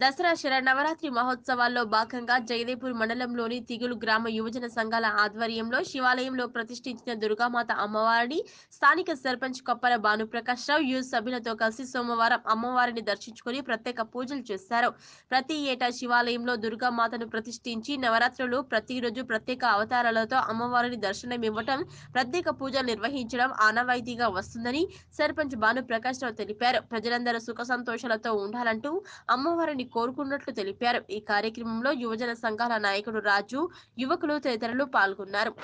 దసరా శర నవరాత్రి మహోత్సవాల్లో భాగంగా జగదేపూర్ మండలంలోని తిగులు గ్రామ యువజన సంఘాల ఆధ్వర్యంలో శివాలయంలో ప్రతిష్ఠించిన దుర్గామాత అమ్మవారిని స్థానిక సర్పంచ్ కొప్పల భానుప్రకాష్ రావు యూత్ సభ్యులతో కలిసి సోమవారం అమ్మవారిని దర్శించుకుని ప్రత్యేక పూజలు చేశారు ప్రతి ఏటా శివాలయంలో దుర్గామాతను ప్రతిష్ఠించి నవరాత్రులు ప్రతిరోజు ప్రత్యేక అవతారాలతో అమ్మవారిని దర్శనమివ్వటం ప్రత్యేక పూజలు నిర్వహించడం ఆనవాయితీగా వస్తుందని సర్పంచ్ భానుప్రకాష్ రావు తెలిపారు ప్రజలందరూ సుఖ సంతోషాలతో ఉండాలంటూ అమ్మవారిని చేయాలని కోరుకున్నట్లు తెలిపారు ఈ కార్యక్రమంలో యువజన సంఘాల నాయకుడు రాజు యువకులు తదితరులు పాల్గొన్నారు